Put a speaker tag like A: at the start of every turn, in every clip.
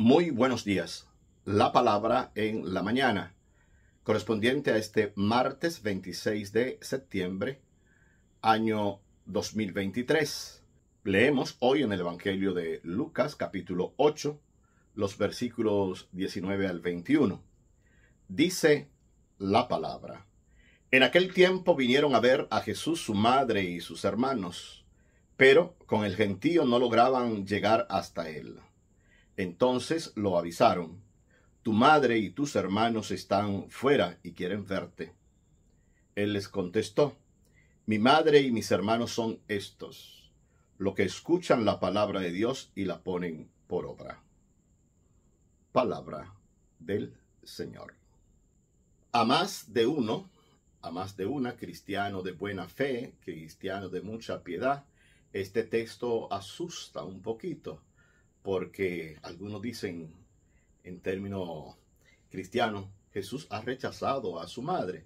A: Muy buenos días. La palabra en la mañana, correspondiente a este martes 26 de septiembre, año 2023. Leemos hoy en el Evangelio de Lucas capítulo 8, los versículos 19 al 21. Dice la palabra. En aquel tiempo vinieron a ver a Jesús su madre y sus hermanos, pero con el gentío no lograban llegar hasta él. Entonces lo avisaron, tu madre y tus hermanos están fuera y quieren verte. Él les contestó, mi madre y mis hermanos son estos, los que escuchan la palabra de Dios y la ponen por obra. Palabra del Señor. A más de uno, a más de una, cristiano de buena fe, cristiano de mucha piedad, este texto asusta un poquito porque algunos dicen en términos cristianos, Jesús ha rechazado a su madre.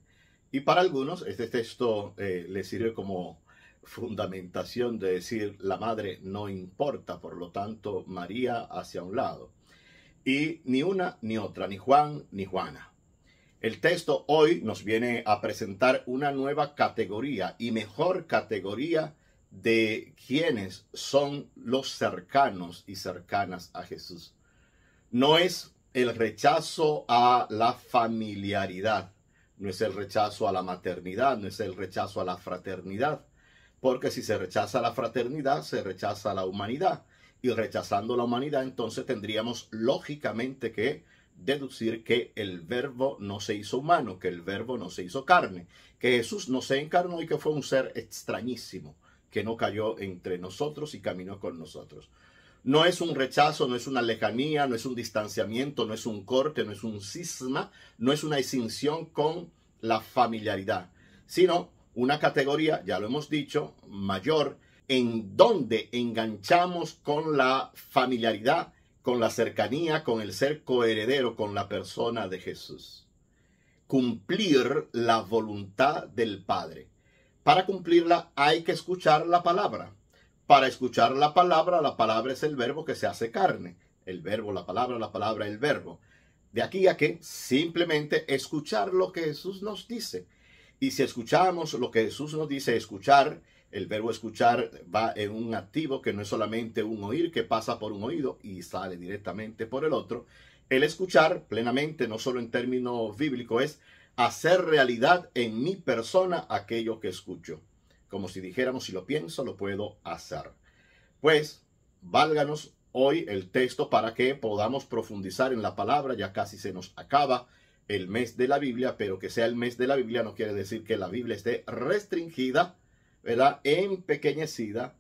A: Y para algunos este texto eh, les le sirve como fundamentación de decir la madre no importa, por lo tanto María hacia un lado. Y ni una ni otra, ni Juan ni Juana. El texto hoy nos viene a presentar una nueva categoría y mejor categoría de quienes son los cercanos y cercanas a Jesús. No es el rechazo a la familiaridad, no es el rechazo a la maternidad, no es el rechazo a la fraternidad, porque si se rechaza la fraternidad, se rechaza la humanidad, y rechazando la humanidad, entonces tendríamos lógicamente que deducir que el verbo no se hizo humano, que el verbo no se hizo carne, que Jesús no se encarnó y que fue un ser extrañísimo que no cayó entre nosotros y caminó con nosotros. No es un rechazo, no es una lejanía, no es un distanciamiento, no es un corte, no es un cisma, no es una extinción con la familiaridad, sino una categoría, ya lo hemos dicho, mayor, en donde enganchamos con la familiaridad, con la cercanía, con el ser coheredero, con la persona de Jesús. Cumplir la voluntad del Padre. Para cumplirla hay que escuchar la palabra. Para escuchar la palabra, la palabra es el verbo que se hace carne. El verbo, la palabra, la palabra, el verbo. De aquí a que simplemente escuchar lo que Jesús nos dice. Y si escuchamos lo que Jesús nos dice, escuchar, el verbo escuchar va en un activo que no es solamente un oír que pasa por un oído y sale directamente por el otro. El escuchar plenamente, no solo en términos bíblico, es hacer realidad en mi persona aquello que escucho. Como si dijéramos, si lo pienso, lo puedo hacer. Pues, válganos hoy el texto para que podamos profundizar en la palabra, ya casi se nos acaba el mes de la Biblia, pero que sea el mes de la Biblia no quiere decir que la Biblia esté restringida, ¿verdad? Empequeñecida,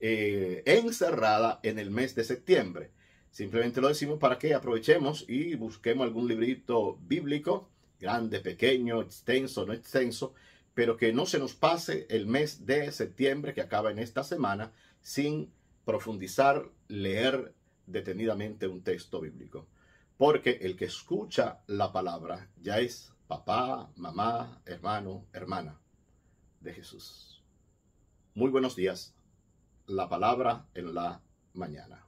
A: eh, encerrada en el mes de septiembre. Simplemente lo decimos para que aprovechemos y busquemos algún librito bíblico grande, pequeño, extenso, no extenso, pero que no se nos pase el mes de septiembre que acaba en esta semana sin profundizar, leer detenidamente un texto bíblico. Porque el que escucha la palabra ya es papá, mamá, hermano, hermana de Jesús. Muy buenos días. La palabra en la mañana.